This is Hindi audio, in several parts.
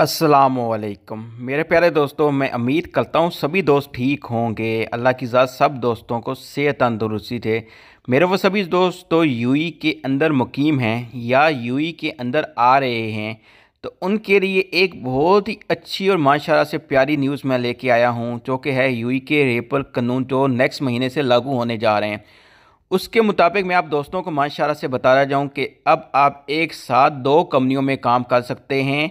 असलकम मेरे प्यारे दोस्तों मैं उम्मीद करता हूँ सभी दोस्त ठीक होंगे अल्लाह की ज़ात सब दोस्तों को सेहत तंदुरुस्ती थे मेरे वो सभी दोस्त तो यूई के अंदर मुकीम हैं या यूई के अंदर आ रहे हैं तो उनके लिए एक बहुत ही अच्छी और माशाला से प्यारी न्यूज़ मैं लेके आया हूँ जो कि है यूई के रेपर कानून जो नेक्स्ट महीने से लागू होने जा रहे हैं उसके मुताबिक मैं आप दोस्तों को माशाला से बता रहा जाऊँ कि अब आप एक साथ दो कंपनियों में काम कर सकते हैं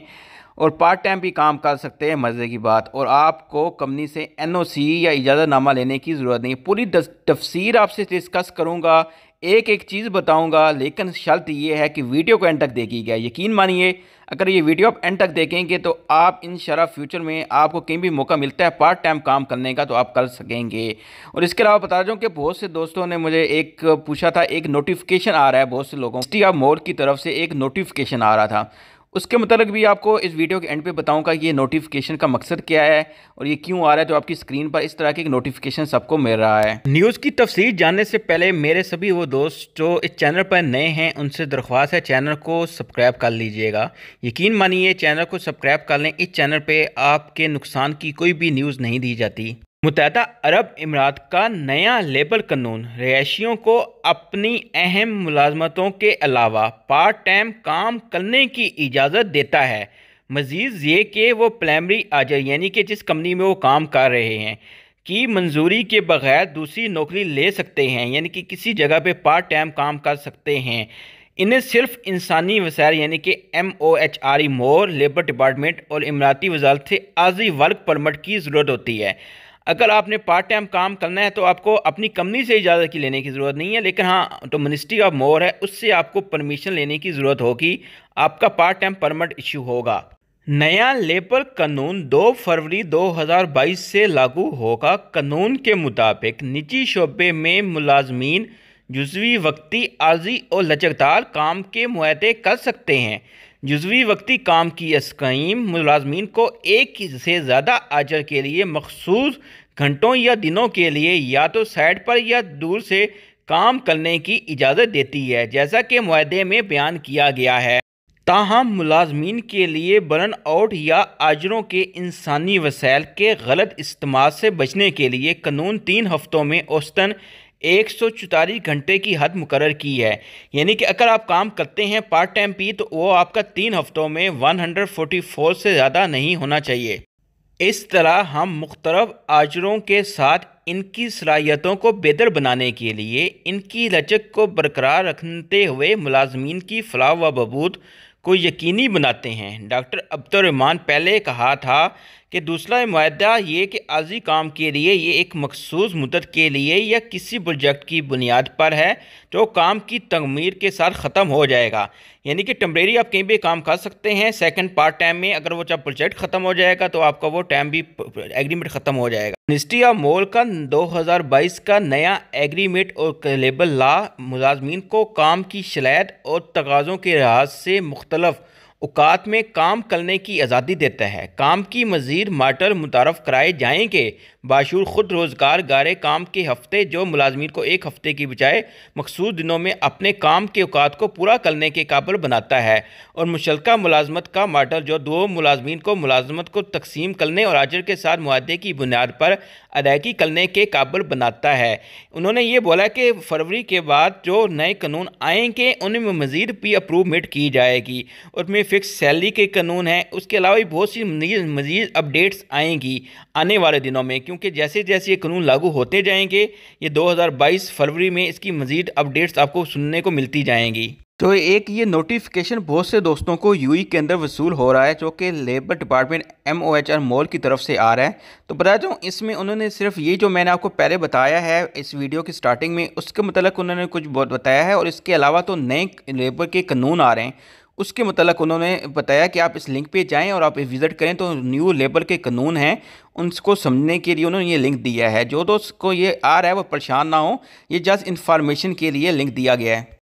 और पार्ट टाइम भी काम कर सकते हैं मज़े की बात और आपको कंपनी से एनओसी या इजाज़तनामा लेने की ज़रूरत नहीं पूरी तफसीर आपसे डिस्कस करूँगा एक एक चीज़ बताऊंगा लेकिन शर्त ये है कि वीडियो को एंड तक देखी गया यकीन मानिए अगर ये वीडियो आप एंड तक देखेंगे तो आप इन फ्यूचर में आपको कहीं भी मौका मिलता है पार्ट टाइम काम करने का तो आप कर सकेंगे और इसके अलावा बता दूँ कि बहुत से दोस्तों ने मुझे एक पूछा था एक नोटिफिकेशन आ रहा है बहुत से लोगों की मोड की तरफ से एक नोटिफिकेशन आ रहा था उसके मतलब भी आपको इस वीडियो के एंड पे बताऊंगा ये नोटिफिकेशन का मकसद क्या है और ये क्यों आ रहा है जो आपकी स्क्रीन पर इस तरह की नोटिफिकेशन सबको मिल रहा है न्यूज़ की तफसील जानने से पहले मेरे सभी वो दोस्त जो इस चैनल पर नए हैं उनसे दरख्वास्त है चैनल को सब्सक्राइब कर लीजिएगा यकीन मानिए चैनल को सब्सक्राइब कर लें इस चैनल पर आपके नुकसान की कोई भी न्यूज़ नहीं दी जाती मुतहदा अरब इमरात का नया लेबर कानून रहायशियों को अपनी अहम मुलाजमतों के अलावा पार्ट टाइम काम करने की इजाज़त देता है मज़ीद ये कि वो प्राइमरी आजर यानी कि जिस कंपनी में वो काम कर रहे हैं की मंजूरी के बगैर दूसरी नौकरी ले सकते हैं यानी कि किसी जगह पे पार्ट टाइम काम कर सकते हैं इन्हें सिर्फ इंसानी वसायल यानी कि M O H R E मोर लेबर डिपार्टमेंट और इमराती वजारत से आजी वर्क परमट की ज़रूरत होती है अगर आपने पार्ट टाइम काम करना है तो आपको अपनी कंपनी से इजाज़त की लेने की ज़रूरत नहीं है लेकिन हाँ तो मिनिस्ट्री ऑफ मोर है उससे आपको परमिशन लेने की ज़रूरत होगी आपका पार्ट टाइम परमिट इशू होगा नया लेबर कानून 2 फरवरी 2022 से लागू होगा कानून के मुताबिक निजी शोबे में मुलाजमीन जुजवी वक्ती आर्जी और लचकदार काम के माहे कर सकते हैं जुजवी वक्ती काम की स्कीम मुलाजमीन को एक से ज़्यादा आजर के लिए मखसूस घंटों या दिनों के लिए या तो साइड पर या दूर से काम करने की इजाज़त देती है जैसा कि माहे में बयान किया गया है ताहम मुलाजमीन के लिए बर्न आउट या आजरों के इंसानी वसाइल के गलत इस्तेमाल से बचने के लिए कानून तीन हफ्तों में औसतन एक सौ चौतालीस घंटे की हद मुकर की है यानी कि अगर आप काम करते हैं पार्ट टाइम पी तो वो आपका तीन हफ्तों में 144 से ज़्यादा नहीं होना चाहिए इस तरह हम मुख्तरफ आजरों के साथ इनकी सलाहियतों को बेहतर बनाने के लिए इनकी लचक को बरकरार रखते हुए मुलाजमीन की फलाह व बहबूद को यकीनी बनाते हैं डॉक्टर अब्दुलरहमान पहले कहा था कि दूसरा माह ये कि आर्जी काम के लिए ये एक मखसूस मुदत के लिए या किसी प्रोजेक्ट की बुनियाद पर है जो तो काम की तमीर के साथ ख़त्म हो जाएगा यानी कि टम्प्रेरी आप कहीं भी काम कर सकते हैं सेकंड पार्ट टाइम में अगर वो चाहे प्रोजेक्ट ख़त्म हो जाएगा तो आपका वो टाइम भी एग्रीमेंट ख़त्म हो जाएगा मिनिस्ट्री ऑफ मोल का 2022 का नया एग्रीमेंट और लेबल ला मुलाजमीन को काम की शलात और तकाज़ों के लिहाज से मुख्तलफ़ औकात में काम करने की आज़ादी देता है काम की मजीद मार्टर मुतारफ़ कराए जाएंगे बाशूर खुद रोज़गार गारे काम के हफ्ते जो मुलाजमीन को एक हफ्ते की बजाय मखसूस दिनों में अपने काम के अवकात को पूरा करने के काबिल बनाता है और मुशल मुलाजमत का मार्टर जो दो मुलाजमीन को मुलाजमत को तकसीम करने और आजर के साथ माहे की बुनियाद पर अदायगी करने के काबिल बनाता है उन्होंने ये बोला कि फरवरी के बाद जो नए कानून आएंगे उनमें मज़ीद भी अप्रूवमेंट की जाएगी और में फिक्स सैलरी के कानून हैं उसके अलावा भी बहुत सी मजीद अपडेट्स आएंगी आने वाले दिनों में क्योंकि जैसे जैसे ये कानून लागू होते जाएंगे ये 2022 फरवरी में इसकी मजीद अपडेट्स आपको सुनने को मिलती जाएंगी तो एक ये नोटिफिकेशन बहुत से दोस्तों को यूई e के अंदर वसूल हो रहा है जो कि labour department M O H R मॉल की तरफ से आ रहा है तो बता दूँ इसमें उन्होंने सिर्फ ये जो मैंने आपको पहले बताया है इस वीडियो की स्टार्टिंग में उसके मतलब उन्होंने कुछ बहुत बताया है और इसके अलावा तो नए लेबर के कानून आ रहे हैं उसके मतलब उन्होंने बताया कि आप इस लिंक पे जाएं और आप विज़िट करें तो न्यू लेबर के कानून हैं उनको समझने के लिए उन्होंने ये लिंक दिया है जो दोस्त को ये आ रहा है वो परेशान ना हो ये जस्ट इन्फॉर्मेशन के लिए लिंक दिया गया है